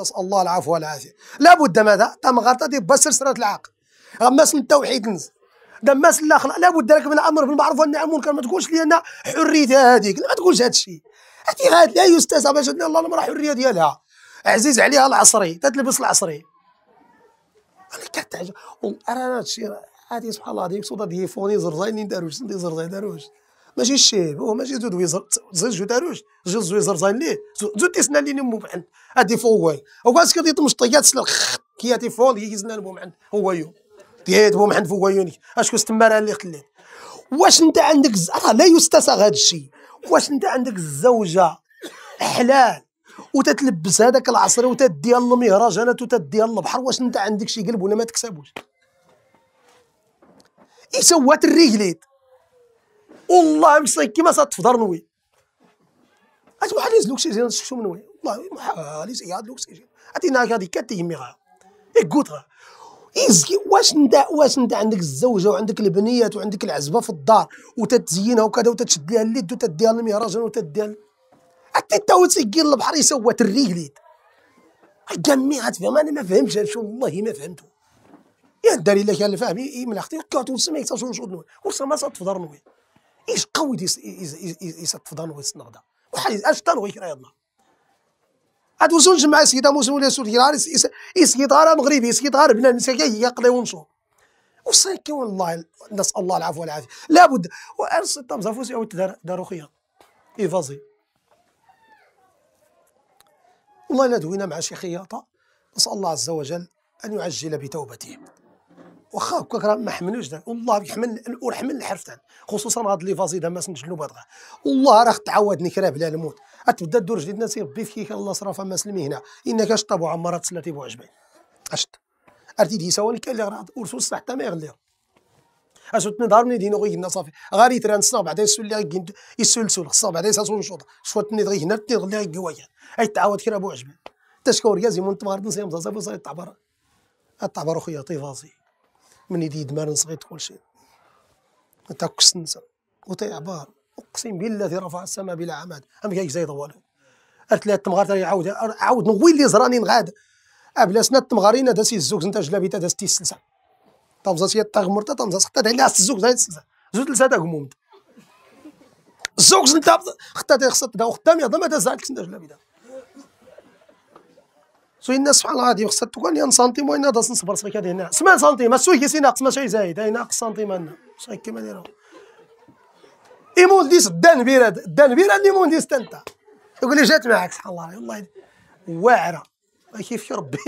نسال الله العفو والعافيه لابد ماذا تم غلطه دي بسر سره العقل غماس التوحيد نز غماس لا خلق لابد لك من الامر بالمعروف والنهي عن المنكر ما تقولش لي انا حريتي هذيك ما تقولش هذا الشيء هذه غاد لا يستاذ باش الله المراه حريه ديالها عزيز عليها العصري تتلبس العصري كتعجب انا هذا الشيء هذه سبحان الله هذه مقصوده ديال فوني زرزاين داروش دي زرزاين داروش ماشي الشيب هو ماشي زود ويزر زوج جو داروش زوج زويزر زاين ليه زود تيسنا لي نمو عند هادي فوال هو اسكو دي تمشطيات سلا كي هادي فول هي كيزنا نمو عند هو يو ديت هو عند فوال يونيك اشكو استمارة اللي خليت واش انت عندك راه لا يستساغ هاد الشيء واش انت عندك الزوجه حلال وتتلبس هذاك العصري وتديها للمهرجانات وتديها للبحر واش انت عندك شي قلب ولا ما تكسبوش سوات الرجليت والله مسكين كيما صات في دار نوي اش محليز لوكسيجين شفتو من وين والله محليز يا لوكسيجين اتينا هادي كاتي يمي غا كوترا إيه، يزكي إيه، واش انت واش انت عندك الزوجه وعندك البنيات وعندك العزبه في الدار وتتزينها وكذا وتتشد لها اليد وتديها للمهرجان وتديها حتى انت وتسكين البحر يسوات الرجليد هاد فيهم انا ما فهمتش شو والله ما فهمتو يا داري لك اللي فاهم يملخ اختي كاتو سميك تصور شو نوي وصا ما صات في دار نوي ايش قوي ديس يصطفضان ويصنغ دا وحال اشتر ويكرا يضنا هاد وصول جمع سيدة موسم ولا سول كيرار يسكيطار مغربي يسكيطار بلا مساكا يقضي ونشوف وصاكي والله نسال الله العفو والعافيه لابد وارس طمزافوسي او دارو خيا اي فازي والله لا دوينا مع خياطة نسال الله عز وجل ان يعجل بتوبتهم واخا هكاك راه ما حملوش والله حمل الحرف الحرفتان خصوصا هاد لي فازي ما سنجلو شنو بغا والله راه تعاودني كراب بلا الموت تبدا الدور جديد نسير ربي فيك الله صرف ما سلمي هنا انك اش طبو عمرات سلاتي بو عجبين اشط ارتي دي سوا اللي راه ورسو الصح حتى ما يغليها اسوت نظهر من دينو غي هنا صافي غادي يتران الصاب بعدا يسول اللي يسول سول الصاب بعدا يسول نشوط شوط ني غي هنا تيغلي غلي غي اي تعاود كراب بو عجبين تشكور يا زي من تبارد نسيم زازا بو تعبر تعبر التعبر خويا طيفازي من يديد مال صغير كلشي نتا النساء وطيع بار اقسم بالله الذي رفع السماء بلا عماد ام كاي زايد والو ثلاث التمغار ثاني عاود عاود نوي اللي زراني نغاد ابلا سنا التمغارين هذا سي الزوج نتا جلابي هذا ستي السلسه طمزه سي تغمر تا طمزات خطات عليها الزوج زايد السلسه زوج لسات غمومت الزوج نتا خطات خصها تبدا وخدام يهضر ما تزعلكش نتا جلابي سو الناس سبحان الله غادي خصها تقول لي سنتيم وين هذا نصبر صغير كذا هنا سمع سنتيم السوي كيسي ناقص ماشي زايد هاي ناقص سنتيم عندنا صحيح كيما دايرو إيمون ديس الدان بيراد الدان بيراد إيمون ديس تنتا يقول لي جات معاك سبحان الله والله واعرة كيف ربي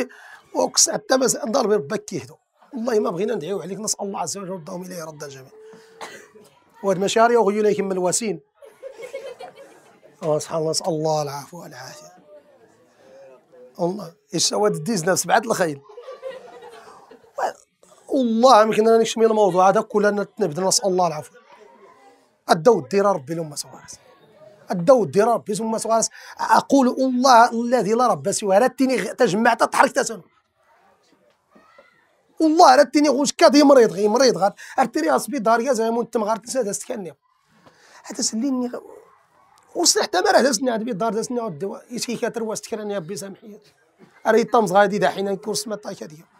وقص حتى ما ضرب ربك كيهدو والله ما بغينا ندعيو عليك نسال الله عز وجل ردهم اليه رد الجميع وهاد مشاريع غيوليهم من اه سبحان الله نسال الله العفو والعافيه الله الشواد ديزنا سبعة الخيل والله ما كنا نكشمي الموضوع هذا كلنا تنبدا نسال الله العفو الدو دير ربي لهم سوارس الدو دير ربي ثم سوارس اقول الله الذي لا رب سواه لا تيني تجمع تحرك والله لا تيني غوش كاد مريض غي مريض غير ارتري اسبيدار داريا زعما ما غار تنسى داس هذا سليني وصلح تما راه عند عاد الدار دازني عند الدواء كاتر واش تكراني ربي سامحني راه يطمز غادي دحين كورس ما طايك هذيك